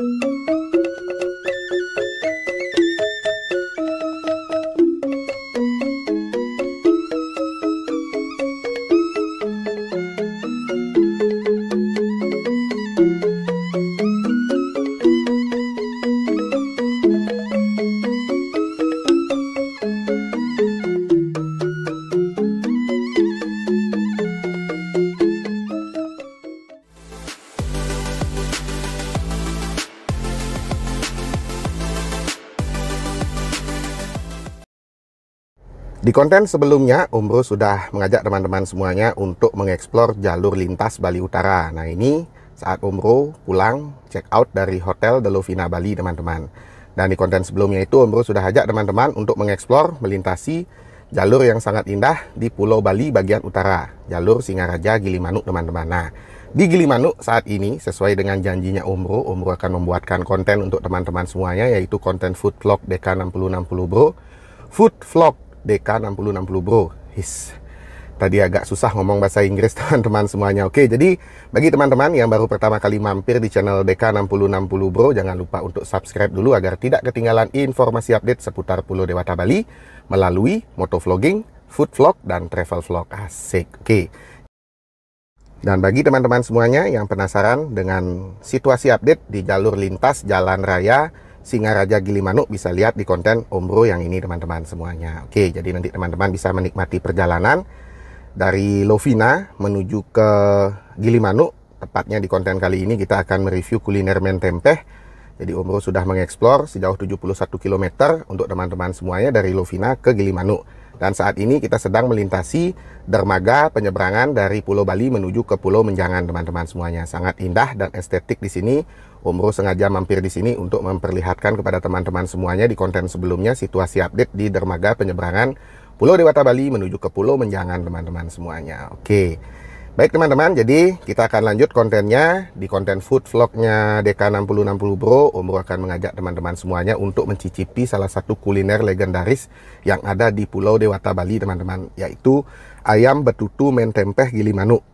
Música Di konten sebelumnya, Umbro sudah mengajak teman-teman semuanya untuk mengeksplor jalur lintas Bali Utara. Nah ini saat Umbro pulang check out dari Hotel The Lovina Bali teman-teman. Dan di konten sebelumnya itu Umbro sudah ajak teman-teman untuk mengeksplor melintasi jalur yang sangat indah di Pulau Bali bagian utara, jalur Singaraja Gilimanuk teman-teman. Nah, di Gilimanuk saat ini sesuai dengan janjinya Umro, Umro akan membuatkan konten untuk teman-teman semuanya yaitu konten food vlog DK6060 Bro. Food vlog DK6060 Bro. His. Tadi agak susah ngomong bahasa Inggris teman-teman semuanya. Oke, jadi bagi teman-teman yang baru pertama kali mampir di channel DK6060 Bro, jangan lupa untuk subscribe dulu agar tidak ketinggalan informasi update seputar Pulau Dewata Bali melalui motovlogging, food vlog, dan travel vlog. Asik. Oke. Dan bagi teman-teman semuanya yang penasaran dengan situasi update di jalur lintas jalan raya Singaraja Gilimanuk bisa lihat di konten Om yang ini teman-teman semuanya. Oke, jadi nanti teman-teman bisa menikmati perjalanan dari Lovina menuju ke Gilimanuk. Tepatnya di konten kali ini kita akan mereview kuliner men Jadi Om sudah mengeksplor sejauh 71 km untuk teman-teman semuanya dari Lovina ke Gilimanuk. Dan saat ini kita sedang melintasi dermaga penyeberangan dari Pulau Bali menuju ke Pulau Menjangan teman-teman semuanya. Sangat indah dan estetik di sini. Umroh sengaja mampir di sini untuk memperlihatkan kepada teman-teman semuanya di konten sebelumnya situasi update di dermaga penyeberangan Pulau Dewata Bali menuju ke Pulau Menjangan teman-teman semuanya. Oke. Baik teman-teman, jadi kita akan lanjut kontennya di konten food vlognya DK6060 Bro. Umur akan mengajak teman-teman semuanya untuk mencicipi salah satu kuliner legendaris yang ada di Pulau Dewata Bali teman-teman, yaitu ayam betutu mentempeh gili manuk.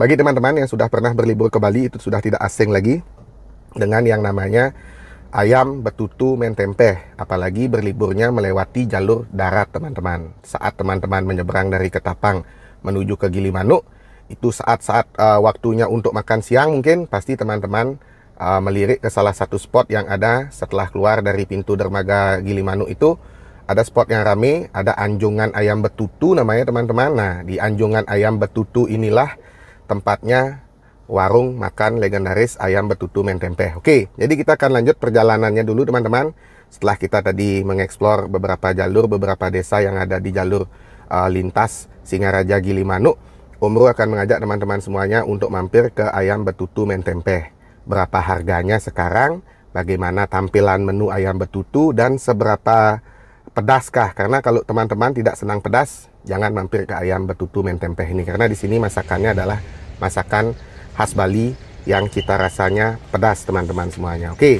Bagi teman-teman yang sudah pernah berlibur ke Bali itu sudah tidak asing lagi dengan yang namanya ayam betutu mentempeh. apalagi berliburnya melewati jalur darat teman-teman. Saat teman-teman menyeberang dari Ketapang menuju ke Gili Manuk, itu saat-saat uh, waktunya untuk makan siang mungkin pasti teman-teman uh, melirik ke salah satu spot yang ada setelah keluar dari pintu dermaga Gilimanuk itu ada spot yang rame, ada anjungan ayam betutu namanya teman-teman. Nah, di anjungan ayam betutu inilah tempatnya warung makan legendaris ayam betutu mentempe. Oke, jadi kita akan lanjut perjalanannya dulu teman-teman. Setelah kita tadi mengeksplor beberapa jalur, beberapa desa yang ada di jalur uh, lintas Singaraja Gilimanuk, Om Bro akan mengajak teman-teman semuanya untuk mampir ke Ayam Betutu Mentempe. Berapa harganya sekarang, bagaimana tampilan menu ayam betutu, dan seberapa pedaskah? Karena kalau teman-teman tidak senang pedas, jangan mampir ke Ayam Betutu Mentempe ini. Karena di sini masakannya adalah masakan khas Bali yang cita rasanya pedas teman-teman semuanya. Oke,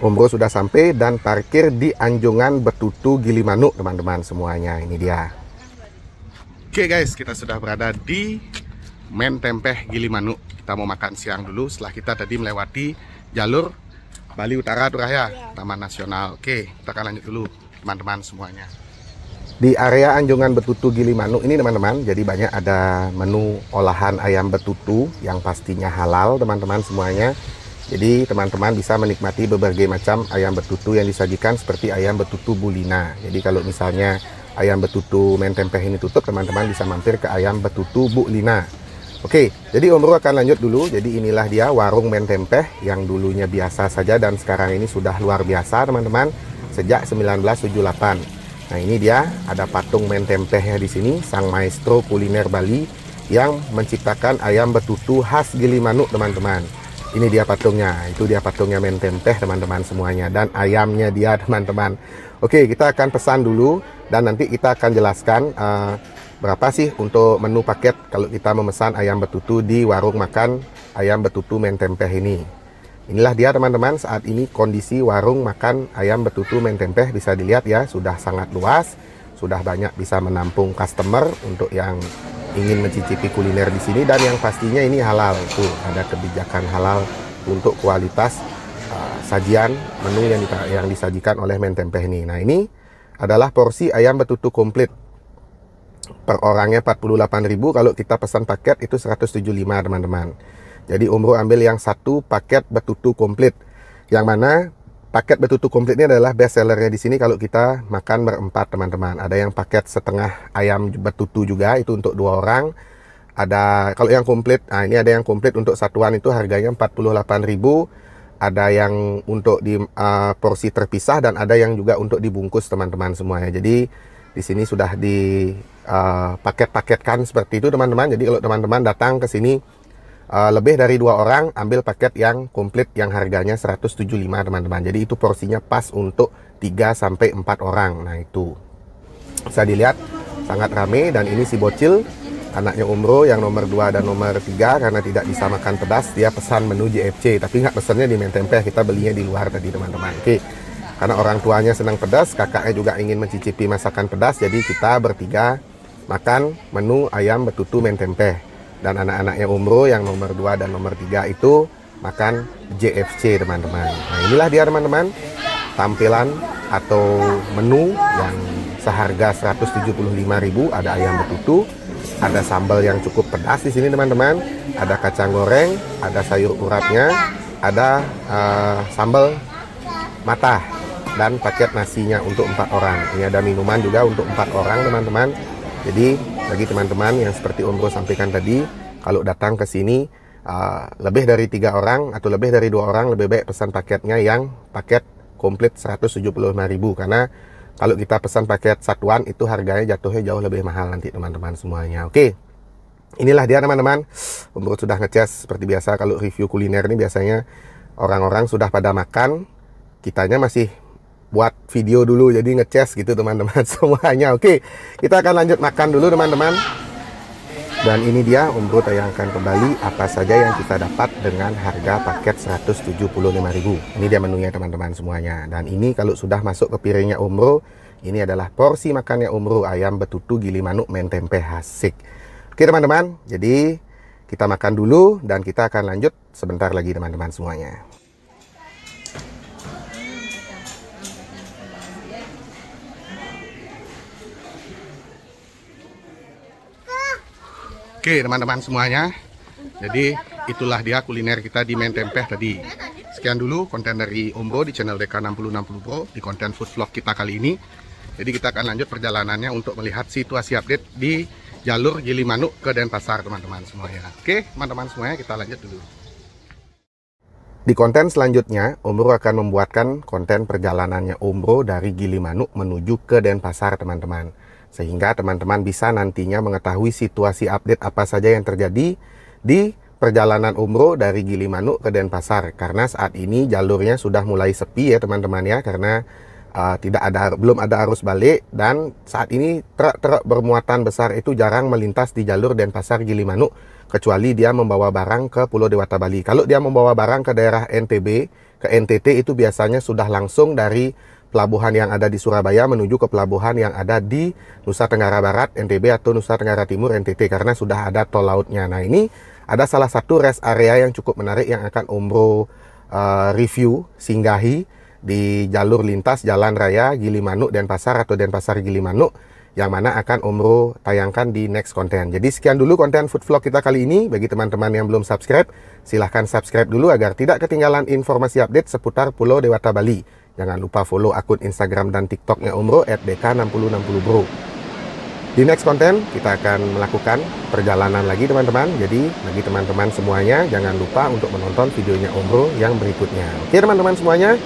Om Bro sudah sampai dan parkir di Anjungan Betutu Gilimanuk teman-teman semuanya. Ini dia. Oke okay guys, kita sudah berada di Men Tempeh Gili Manuk. Kita mau makan siang dulu setelah kita tadi melewati jalur Bali Utara Duraya, iya. Taman Nasional. Oke, okay, kita akan lanjut dulu teman-teman semuanya. Di area Anjungan Betutu Gili Manuk ini teman-teman, jadi banyak ada menu olahan ayam betutu yang pastinya halal teman-teman semuanya. Jadi teman-teman bisa menikmati berbagai macam ayam betutu yang disajikan seperti ayam betutu bulina. Jadi kalau misalnya ayam betutu main tempe ini tutup, teman-teman bisa mampir ke ayam betutu Bu Lina. Oke, jadi Om akan lanjut dulu. Jadi inilah dia warung men tempe yang dulunya biasa saja dan sekarang ini sudah luar biasa, teman-teman. Sejak 1978. Nah, ini dia ada patung men ya di sini, sang maestro kuliner Bali yang menciptakan ayam betutu khas Gilimanuk, teman-teman ini dia patungnya itu dia patungnya menten teh teman-teman semuanya dan ayamnya dia teman-teman oke kita akan pesan dulu dan nanti kita akan jelaskan uh, berapa sih untuk menu paket kalau kita memesan ayam betutu di warung makan ayam betutu mentempe ini inilah dia teman-teman saat ini kondisi warung makan ayam betutu mentempe bisa dilihat ya sudah sangat luas sudah banyak bisa menampung customer untuk yang ingin mencicipi kuliner di sini dan yang pastinya ini halal tuh ada kebijakan halal untuk kualitas uh, sajian menu yang, di, yang disajikan oleh Mentempeh ini. Nah ini adalah porsi ayam betutu komplit per orangnya 48.000 kalau kita pesan paket itu 175 teman-teman. Jadi Umroh ambil yang satu paket betutu komplit yang mana paket betutu komplit ini adalah best sellernya di sini kalau kita makan berempat teman-teman. Ada yang paket setengah ayam betutu juga itu untuk dua orang. Ada kalau yang komplit, nah ini ada yang komplit untuk satuan itu harganya 48.000. Ada yang untuk di uh, porsi terpisah dan ada yang juga untuk dibungkus teman-teman semuanya. Jadi di sini sudah di uh, paket-paketkan seperti itu teman-teman. Jadi kalau teman-teman datang ke sini Eh, lebih dari dua orang ambil paket yang komplit yang harganya 175 teman-teman jadi itu porsinya pas untuk 3 sampai 4 orang nah itu bisa dilihat sangat rame dan ini si bocil anaknya Umro yang nomor 2 dan nomor 3 karena tidak bisa makan pedas dia pesan menu JFC tapi nggak pesannya di mentempe kita belinya di luar tadi teman-teman oke karena orang tuanya senang pedas kakaknya juga ingin mencicipi masakan pedas jadi kita bertiga makan menu ayam betutu mentempe dan anak-anaknya Umroh yang nomor 2 dan nomor 3 itu makan JFC teman-teman. Nah inilah dia teman-teman tampilan atau menu yang seharga 175.000 ada ayam betutu, ada sambal yang cukup pedas di sini teman-teman, ada kacang goreng, ada sayur uratnya, ada uh, sambal matah dan paket nasinya untuk empat orang. Ini ada minuman juga untuk empat orang teman-teman. Jadi bagi teman-teman yang seperti Om Bro sampaikan tadi, kalau datang ke sini uh, lebih dari tiga orang atau lebih dari dua orang lebih baik pesan paketnya yang paket komplit 175.000 karena kalau kita pesan paket satuan itu harganya jatuhnya jauh lebih mahal nanti teman-teman semuanya. Oke. inilah dia teman-teman Umur sudah ngecas seperti biasa kalau review kuliner ini biasanya orang-orang sudah pada makan kitanya masih buat video dulu jadi ngeces gitu teman-teman semuanya oke kita akan lanjut makan dulu teman-teman dan ini dia Umbro tayangkan kembali apa saja yang kita dapat dengan harga paket 175.000 ini dia menunya teman-teman semuanya dan ini kalau sudah masuk ke piringnya Umbro ini adalah porsi makannya Umbro ayam betutu gili manuk men tempe hasik oke teman-teman jadi kita makan dulu dan kita akan lanjut sebentar lagi teman-teman semuanya Oke teman-teman semuanya Jadi itulah dia kuliner kita di main tempeh tadi Sekian dulu konten dari Ombo di channel DK6060 Pro Di konten food vlog kita kali ini Jadi kita akan lanjut perjalanannya untuk melihat situasi update di jalur Gili Manuk ke Denpasar teman-teman semuanya Oke teman-teman semuanya kita lanjut dulu di konten selanjutnya, Umbro akan membuatkan konten perjalanannya Umbro dari Gili Manuk menuju ke Denpasar, teman-teman sehingga teman-teman bisa nantinya mengetahui situasi update apa saja yang terjadi di perjalanan umroh dari Gilimanuk ke Denpasar karena saat ini jalurnya sudah mulai sepi ya teman-teman ya karena uh, tidak ada belum ada arus balik dan saat ini truk-truk bermuatan besar itu jarang melintas di jalur Denpasar Gilimanuk kecuali dia membawa barang ke Pulau Dewata Bali. Kalau dia membawa barang ke daerah NTB, ke NTT itu biasanya sudah langsung dari pelabuhan yang ada di Surabaya menuju ke pelabuhan yang ada di Nusa Tenggara Barat, NTB atau Nusa Tenggara Timur, NTT karena sudah ada tol lautnya. Nah ini ada salah satu rest area yang cukup menarik yang akan Umbro uh, review singgahi di jalur lintas Jalan Raya Gilimanuk Denpasar atau Denpasar Gilimanuk yang mana akan umroh tayangkan di next konten. Jadi sekian dulu konten food vlog kita kali ini. Bagi teman-teman yang belum subscribe, silahkan subscribe dulu agar tidak ketinggalan informasi update seputar Pulau Dewata Bali. Jangan lupa follow akun Instagram dan TikToknya Umro at DK6060Bro. Di next konten, kita akan melakukan perjalanan lagi teman-teman. Jadi, bagi teman-teman semuanya, jangan lupa untuk menonton videonya Umro yang berikutnya. Oke teman-teman semuanya,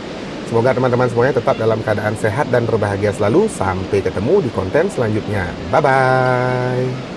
semoga teman-teman semuanya tetap dalam keadaan sehat dan berbahagia selalu. Sampai ketemu di konten selanjutnya. Bye-bye.